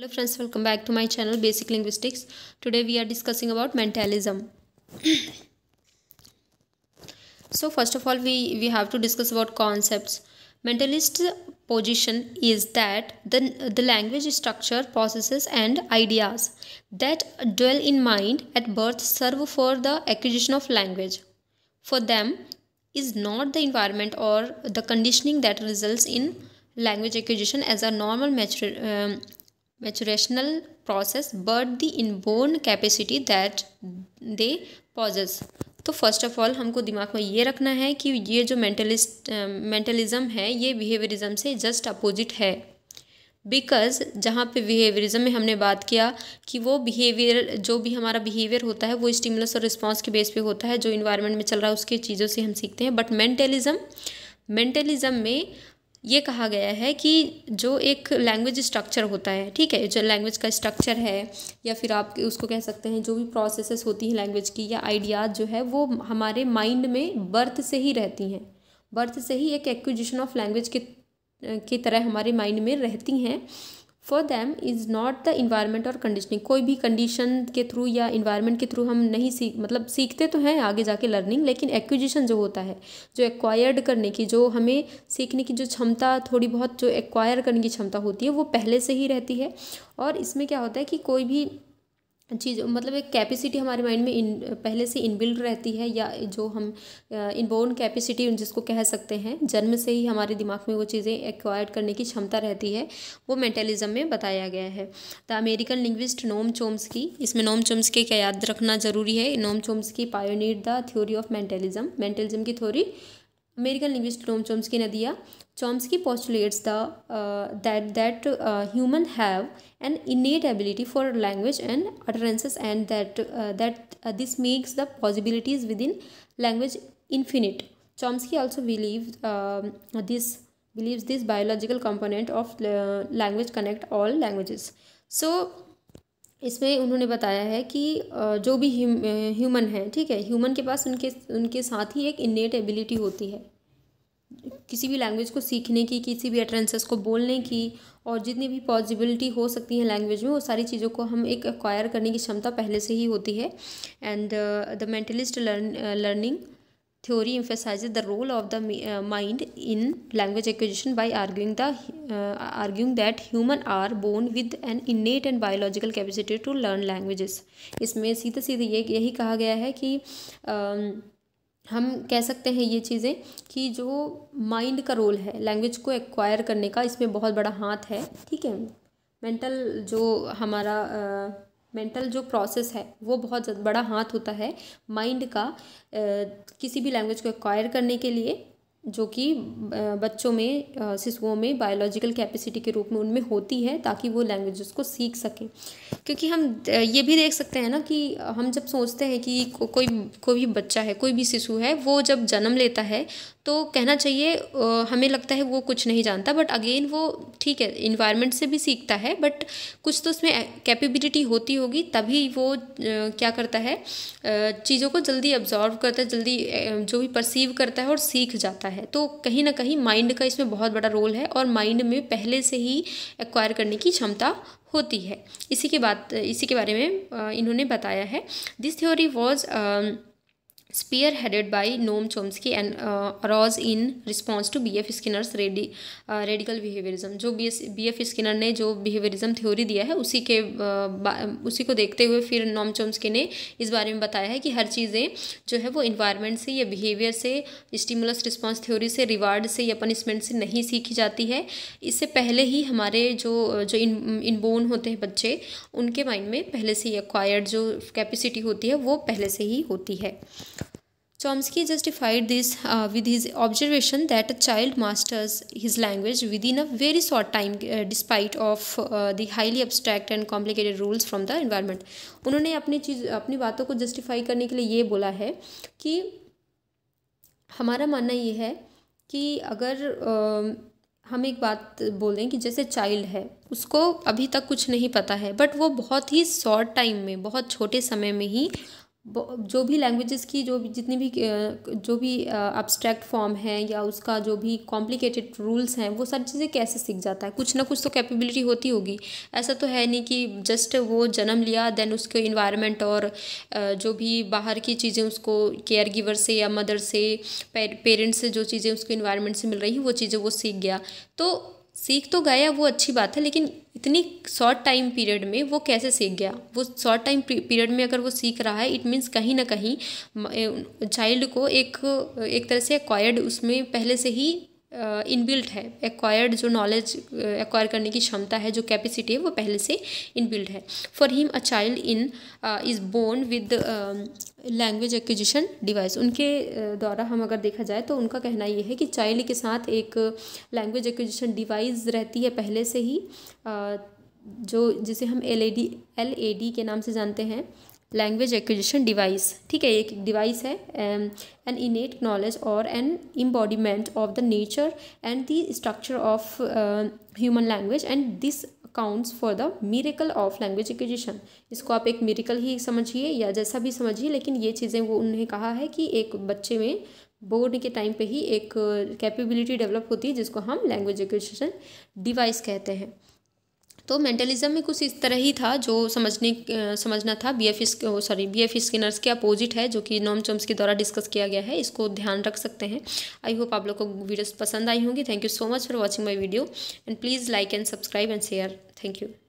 hello friends welcome back to my channel basic linguistics today we are discussing about mentalism so first of all we we have to discuss about concepts mentalist position is that the the language structure processes and ideas that dwell in mind at birth serve for the acquisition of language for them is not the environment or the conditioning that results in language acquisition as a normal mature, um, maturational process but the inborn capacity that they possess तो first of all हमको दिमाग में ये रखना है कि ये जो मेंटलिस्ट मेंटलिज्म है ये बिहेवियरिज्म से जस्ट अपोजिट है बिकॉज जहाँ पे बिहेवियरिज्म में हमने बात किया कि वो बिहेवियर जो भी हमारा बिहेवियर होता है वो स्टिमुलस और रिस्पॉन्स के बेस पे होता है जो इन्वायरमेंट में चल रहा है उसके चीज़ों से हम सीखते हैं बट मेंटलिज्म मेंटलिज्म में ये कहा गया है कि जो एक लैंग्वेज स्ट्रक्चर होता है ठीक है जो लैंग्वेज का स्ट्रक्चर है या फिर आप उसको कह सकते हैं जो भी प्रोसेसेस होती हैं लैंग्वेज की या आइडियाज़ जो है वो हमारे माइंड में बर्थ से ही रहती हैं बर्थ से ही एक एक्विजिशन ऑफ लैंग्वेज के की तरह हमारे माइंड में रहती हैं for them is not the environment और कंडीशनिंग कोई भी कंडीशन के थ्रू या इन्वायरमेंट के थ्रू हम नहीं सीख मतलब सीखते तो हैं आगे जाके लर्निंग लेकिन एक्विजिशन जो होता है जो एक्वायर्ड करने की जो हमें सीखने की जो क्षमता थोड़ी बहुत जो एक्वायर करने की क्षमता होती है वो पहले से ही रहती है और इसमें क्या होता है कि कोई भी चीज़ मतलब एक कैपेसिटी हमारे माइंड में इन पहले से इनबिल्ड रहती है या जो हम इनबोर्न uh, कैपेसिटी जिसको कह सकते हैं जन्म से ही हमारे दिमाग में वो चीज़ें एक्वायर्ड करने की क्षमता रहती है वो मेंटलिज्म में बताया गया है the American linguist Noam Chomsky इसमें नोम चोम्स के क्या याद रखना जरूरी है Noam Chomsky pioneered the theory of mentalism mentalism की theory American linguist Noam Chomsky ने दिया Chomsky postulates that that human have an innate ability for language and utterances and that that this makes the possibilities within language infinite Chomsky also believe this believe this biological component of language connect all languages so इसमें उन्होंने बताया है कि uh, जो भी human uh, है ठीक है ह्यूमन के पास उनके उनके साथ ही एक इनेट एबिलिटी होती है किसी भी लैंग्वेज को सीखने की किसी भी अटरेंसेस को बोलने की और जितनी भी पॉसिबिलिटी हो सकती है लैंग्वेज में वो सारी चीज़ों को हम एक अक्वायर करने की क्षमता पहले से ही होती है and the mentalist learning theory emphasise the role of the mind in language acquisition by arguing the arguing that human are born with an innate and biological capacity to learn languages इसमें सीधे सीधे ये यही कहा गया है कि uh, हम कह सकते हैं ये चीज़ें कि जो माइंड का रोल है लैंग्वेज को एक्वायर करने का इसमें बहुत बड़ा हाथ है ठीक है मेंटल जो हमारा मेंटल मेंटल जो प्रोसेस है वो बहुत बड़ा हाथ होता है माइंड का uh, किसी भी लैंग्वेज को एक्वायर करने के लिए जो कि बच्चों में शिशुओं में बायोलॉजिकल कैपेसिटी के रूप में उनमें होती है ताकि वो लैंग्वेजेस को सीख सकें क्योंकि हम ये भी देख सकते हैं ना कि हम जब सोचते हैं कि को, कोई कोई भी बच्चा है कोई भी शिशु है वो जब जन्म लेता है तो कहना चाहिए हमें लगता है वो कुछ नहीं जानता बट अगेन वो ठीक है इन्वायरमेंट से भी सीखता है बट कुछ तो उसमें कैपेबिलिटी होती होगी तभी वो क्या करता है चीज़ों को जल्दी अब्जॉर्व करता है जल्दी जो भी परसीव करता है और सीख जाता है तो कहीं ना कहीं माइंड का इसमें बहुत बड़ा रोल है और माइंड में पहले से ही एक्वायर करने की क्षमता होती है इसी के बाद इसी के बारे में इन्होंने बताया है this theory was spearheaded by Noam Chomsky and arose in response to B F Skinner's ready radical behaviourism जो एफ स्किनर ने जो बिहेवियरिज्म थ्योरी दिया है उसी के uh, उसी को देखते हुए फिर नोम चोम्सकी ने इस बारे में बताया है कि हर चीज़ें जो है वो इन्वायरमेंट से या बिहेवियर से स्टिमुलस रिस्पॉन्स थ्योरी से रिवार्ड से या पनिशमेंट से नहीं सीखी जाती है इससे पहले ही हमारे जो uh, जो इन इनबोन होते हैं बच्चे उनके माइंड में पहले से ही एक्वायर्ड जो कैपेसिटी होती है वो पहले से ही होती है Chomsky justified this with his observation that a child masters his language within a very short time despite of the highly abstract and complicated rules from the environment उन्होंने अपनी चीज अपनी बातों को जस्टिफाई करने के लिए ये बोला है कि हमारा मानना ये है कि अगर uh, हम एक बात बोलें कि जैसे चाइल्ड है उसको अभी तक कुछ नहीं पता है बट वो बहुत ही शॉर्ट टाइम में बहुत छोटे समय में ही जो भी लैंग्वेजेस की जो भी जितनी भी जो भी अब्स्ट्रैक्ट फॉर्म है या उसका जो भी कॉम्प्लिकेटेड रूल्स हैं वो सारी चीज़ें कैसे सीख जाता है कुछ ना कुछ तो कैपेबिलिटी होती होगी ऐसा तो है नहीं कि जस्ट वो जन्म लिया देन उसके इन्वायरमेंट और जो भी बाहर की चीज़ें उसको केयर गिवर से या मदर से पेरेंट्स से जो चीज़ें उसको इन्वायरमेंट से मिल रही हैं वो चीज़ें वो सीख गया तो सीख तो गया वो अच्छी बात है लेकिन इतनी शॉर्ट टाइम पीरियड में वो कैसे सीख गया वो शॉर्ट टाइम पीरियड में अगर वो सीख रहा है इट मीन्स कहीं ना कहीं चाइल्ड को एक एक तरह से अक्वायर्ड उसमें पहले से ही इनबिल्ट है एक्वायर्ड जो नॉलेज एक्वायर करने की क्षमता है जो कैपेसिटी है वो पहले से इनबिल्ट है for him a child in is born with language acquisition device उनके द्वारा हम अगर देखा जाए तो उनका कहना ये है कि चाइल्ड के साथ एक लैंग्वेज एक्विजिशन डिवाइस रहती है पहले से ही जो जिसे हम L A D L A D के नाम से जानते हैं लैंग्वेज एक्विजिशन डिवाइस ठीक है एक डिवाइस है एन इनेट नॉलेज और an embodiment of the nature and the structure of human language and this counts for the miracle of language acquisition इसको आप एक मिरेकल ही समझिए या जैसा भी समझिए लेकिन ये चीज़ें वो उन्हें कहा है कि एक बच्चे में बोर्ड के टाइम पे ही एक कैपेबिलिटी डेवलप होती है जिसको हम लैंग्वेज एक्विजिशन डिवाइस कहते हैं तो मेंटलिज्म में कुछ इस तरह ही था जो समझने समझना था B F sorry B F Skinner's के अपोजिट है जो कि नॉम चोम्स के द्वारा डिस्कस किया गया है इसको ध्यान रख सकते हैं आई होप आप लोग को वीडियोस पसंद आई होंगी thank you so much for watching my video and please like and subscribe and share thank you